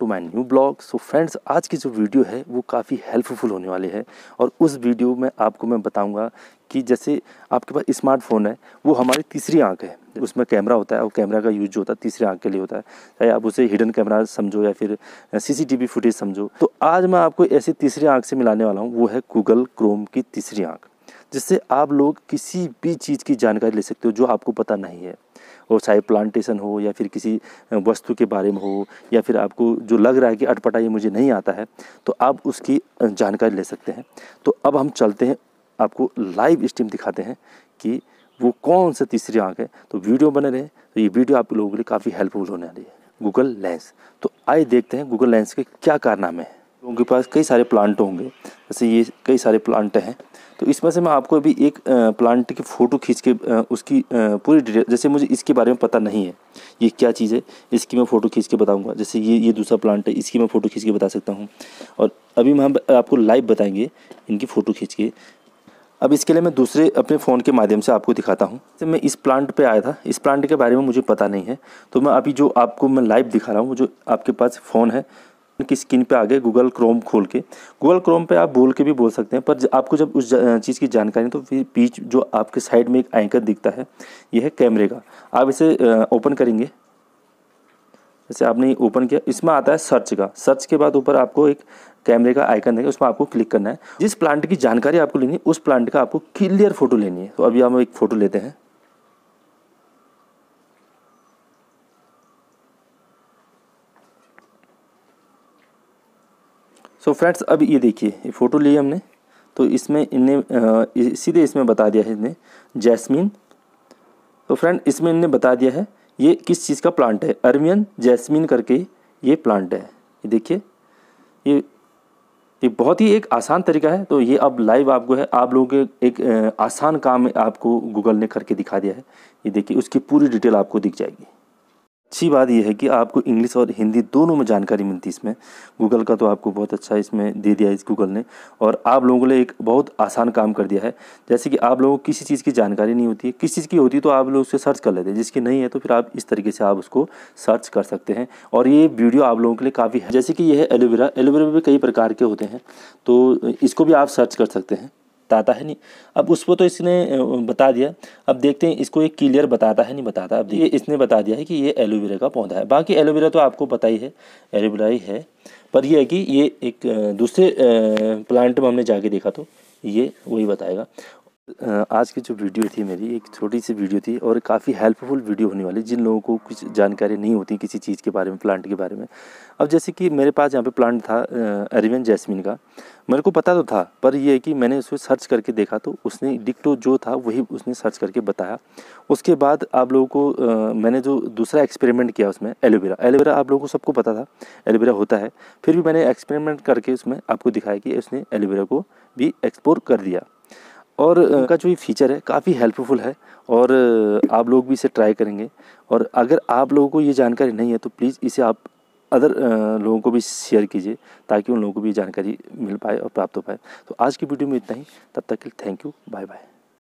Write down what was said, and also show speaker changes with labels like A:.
A: to my new blog so friends आज की जो वीडियो है वो काफ़ी हेल्पफुल होने वाली है और उस वीडियो में आपको मैं बताऊंगा कि जैसे आपके पास स्मार्टफोन है वो हमारी तीसरी आंख है उसमें कैमरा होता है और कैमरा का यूज जो होता है तीसरी आंख के लिए होता है चाहे आप उसे हिडन कैमरा समझो या फिर सीसीटीवी फुटेज समझो तो आज मैं आपको ऐसी तीसरी आँख से मिलाने वाला हूँ वो है गूगल क्रोम की तीसरी आँख जिससे आप लोग किसी भी चीज़ की जानकारी ले सकते हो जो आपको पता नहीं है हो चाहे प्लांटेशन हो या फिर किसी वस्तु के बारे में हो या फिर आपको जो लग रहा है कि अटपटा ये मुझे नहीं आता है तो आप उसकी जानकारी ले सकते हैं तो अब हम चलते हैं आपको लाइव स्ट्रीम दिखाते हैं कि वो कौन सा तीसरी आँख है तो वीडियो बने रहे तो ये वीडियो आप लोगों के लिए काफ़ी हेल्पफुल होने वाली है गूगल लेंस तो आइए देखते हैं गूगल लेंस के क्या कारनामे हैं लोगों के पास कई सारे प्लांट होंगे जैसे ये कई सारे प्लांट हैं तो इसमें से मैं आपको अभी एक प्लांट की फ़ोटो खींच के उसकी पूरी डिटेल जैसे मुझे इसके बारे में पता नहीं है ये क्या चीज़ है इसकी मैं फ़ोटो खींच के बताऊंगा जैसे ये ये दूसरा प्लांट है इसकी मैं फ़ोटो खींच के बता सकता हूँ और अभी हम आपको लाइव बताएंगे इनकी फ़ोटो खींच के अब इसके लिए मैं दूसरे अपने फ़ोन के माध्यम से आपको दिखाता हूँ जैसे मैं इस प्लांट पे आया था इस प्लांट के बारे में मुझे पता नहीं है तो मैं अभी जो आपको मैं लाइव दिखा रहा हूँ जो आपके पास फ़ोन है की स्क्रीन पे आ गए गूगल क्रोम खोल के गूगल क्रोम पे आप बोल के भी बोल सकते हैं पर आपको जब उस चीज़ की जानकारी तो बीच जो आपके साइड में एक आइकन दिखता है यह है कैमरे का आप इसे ओपन करेंगे जैसे आपने ओपन किया इसमें आता है सर्च का सर्च के बाद ऊपर आपको एक कैमरे का आइकन देगा उसमें आपको क्लिक करना है जिस प्लांट की जानकारी आपको लेनी है उस प्लांट का आपको क्लियर फोटो लेनी है तो अभी हम एक फ़ोटो लेते हैं सो so फ्रेंड्स अब ये देखिए ये फ़ोटो ली हमने तो इसमें इनने सीधे इसमें बता दिया है इसने जैस्मिन तो फ्रेंड इसमें इनने बता दिया है ये किस चीज़ का प्लांट है अर्मियन जैस्मिन करके ये प्लांट है ये देखिए ये ये बहुत ही एक आसान तरीका है तो ये अब लाइव आपको है आप लोगों के एक आसान काम आपको गूगल ने करके दिखा दिया है ये देखिए उसकी पूरी डिटेल आपको दिख जाएगी अच्छी बात यह है कि आपको इंग्लिश और हिंदी दोनों में जानकारी मिलती है इसमें गूगल का तो आपको बहुत अच्छा इसमें दे दिया है इस गूगल ने और आप लोगों के लिए एक बहुत आसान काम कर दिया है जैसे कि आप लोगों को किसी चीज़ की जानकारी नहीं होती है किस चीज़ की होती है तो आप लोग उससे सर्च कर लेते हैं जिसकी नहीं है तो फिर आप इस तरीके से आप उसको सर्च कर सकते हैं और ये वीडियो आप लोगों के लिए काफ़ी है जैसे कि यह है एलोवेरा एलोवेरा भी कई प्रकार के होते हैं तो इसको भी आप सर्च कर सकते हैं बताता है नहीं अब उसको तो इसने बता दिया अब देखते हैं इसको एक क्लियर बताता है नहीं बताता अब ये इसने बता दिया है कि ये एलोवेरा का पौधा है बाकी एलोवेरा तो आपको पता ही है एलोवेरा ही है पर यह है कि ये एक दूसरे प्लांट में हमने जाके देखा तो ये वही बताएगा आज की जो वीडियो थी मेरी एक छोटी सी वीडियो थी और काफ़ी हेल्पफुल वीडियो होने वाली जिन लोगों को कुछ जानकारी नहीं होती किसी चीज़ के बारे में प्लांट के बारे में अब जैसे कि मेरे पास यहाँ पे प्लांट था अरेबियन जैस्मिन का मेरे को पता तो था पर यह है कि मैंने उसको सर्च करके देखा तो उसने डिक्टो जो था वही उसने सर्च करके बताया उसके बाद आप लोगों को आ, मैंने जो दूसरा एक्सपेरिमेंट किया उसमें एलोवेरा एलोवेरा आप लोगों को सबको पता था एलोवेरा होता है फिर भी मैंने एक्सपेरिमेंट करके उसमें आपको दिखाया कि उसने एलोवेरा को भी एक्सप्लोर कर दिया और उनका जो ये फीचर है काफ़ी हेल्पफुल है और आप लोग भी इसे ट्राई करेंगे और अगर आप लोगों को ये जानकारी नहीं है तो प्लीज़ इसे आप अदर लोगों को भी शेयर कीजिए ताकि उन लोगों को भी जानकारी मिल पाए और प्राप्त हो पाए तो आज की वीडियो में इतना ही तब तक के लिए थैंक यू बाय बाय